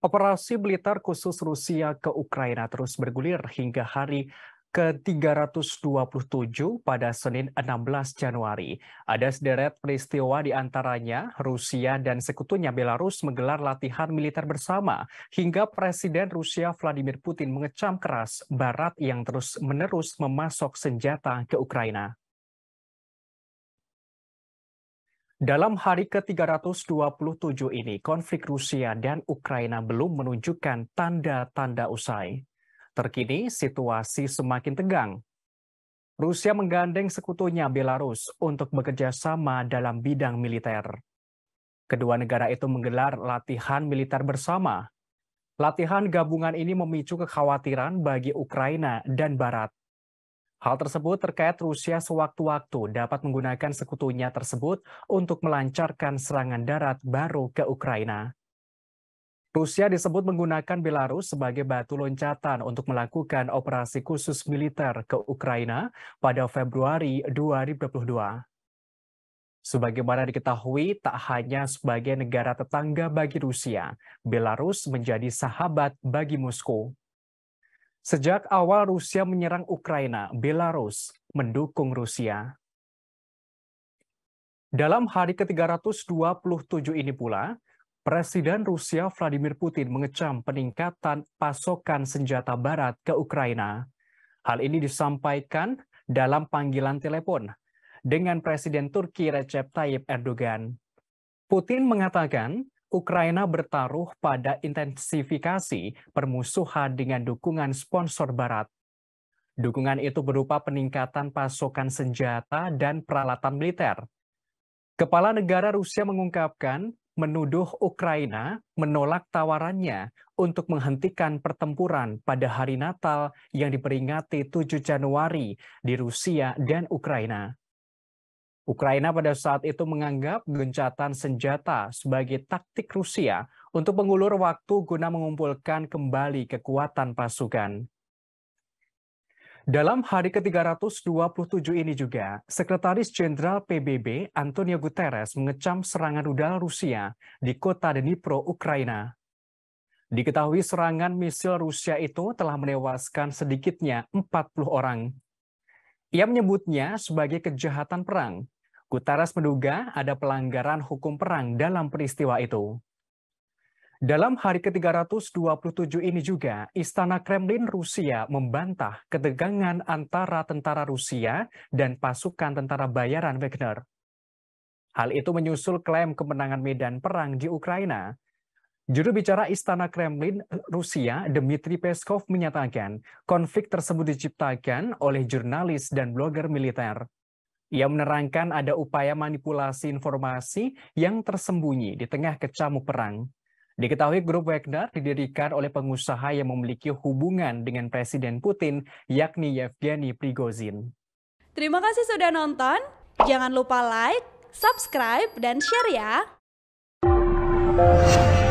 Operasi militer khusus Rusia ke Ukraina terus bergulir hingga hari ke-327 pada Senin 16 Januari. Ada sederet peristiwa di antaranya Rusia dan sekutunya Belarus menggelar latihan militer bersama hingga Presiden Rusia Vladimir Putin mengecam keras Barat yang terus-menerus memasok senjata ke Ukraina. Dalam hari ke-327 ini, konflik Rusia dan Ukraina belum menunjukkan tanda-tanda usai. Terkini, situasi semakin tegang. Rusia menggandeng sekutunya Belarus untuk bekerja sama dalam bidang militer. Kedua negara itu menggelar latihan militer bersama. Latihan gabungan ini memicu kekhawatiran bagi Ukraina dan Barat. Hal tersebut terkait Rusia sewaktu-waktu dapat menggunakan sekutunya tersebut untuk melancarkan serangan darat baru ke Ukraina. Rusia disebut menggunakan Belarus sebagai batu loncatan untuk melakukan operasi khusus militer ke Ukraina pada Februari 2022. Sebagaimana diketahui, tak hanya sebagai negara tetangga bagi Rusia, Belarus menjadi sahabat bagi Moskow. Sejak awal Rusia menyerang Ukraina, Belarus mendukung Rusia. Dalam hari ke-327 ini pula, Presiden Rusia Vladimir Putin mengecam peningkatan pasokan senjata barat ke Ukraina. Hal ini disampaikan dalam panggilan telepon dengan Presiden Turki Recep Tayyip Erdogan. Putin mengatakan Ukraina bertaruh pada intensifikasi permusuhan dengan dukungan sponsor Barat. Dukungan itu berupa peningkatan pasokan senjata dan peralatan militer. Kepala negara Rusia mengungkapkan menuduh Ukraina menolak tawarannya untuk menghentikan pertempuran pada hari Natal yang diperingati 7 Januari di Rusia dan Ukraina. Ukraina pada saat itu menganggap gencatan senjata sebagai taktik Rusia untuk mengulur waktu guna mengumpulkan kembali kekuatan pasukan. Dalam hari ke-327 ini juga, Sekretaris Jenderal PBB Antonio Guterres mengecam serangan rudal Rusia di kota Dnipro, Ukraina. Diketahui serangan misil Rusia itu telah menewaskan sedikitnya 40 orang. Ia menyebutnya sebagai kejahatan perang Gutaras menduga ada pelanggaran hukum perang dalam peristiwa itu. Dalam hari ke-327 ini juga, Istana Kremlin Rusia membantah ketegangan antara tentara Rusia dan pasukan tentara bayaran Wagner. Hal itu menyusul klaim kemenangan medan perang di Ukraina. Juru bicara Istana Kremlin Rusia, Dmitry Peskov menyatakan, konflik tersebut diciptakan oleh jurnalis dan blogger militer. Ia menerangkan ada upaya manipulasi informasi yang tersembunyi di tengah kecamuk perang. Diketahui grup Wagner didirikan oleh pengusaha yang memiliki hubungan dengan Presiden Putin, yakni Yevgeny Prigozhin. Terima kasih sudah nonton. Jangan lupa like, subscribe, dan share ya.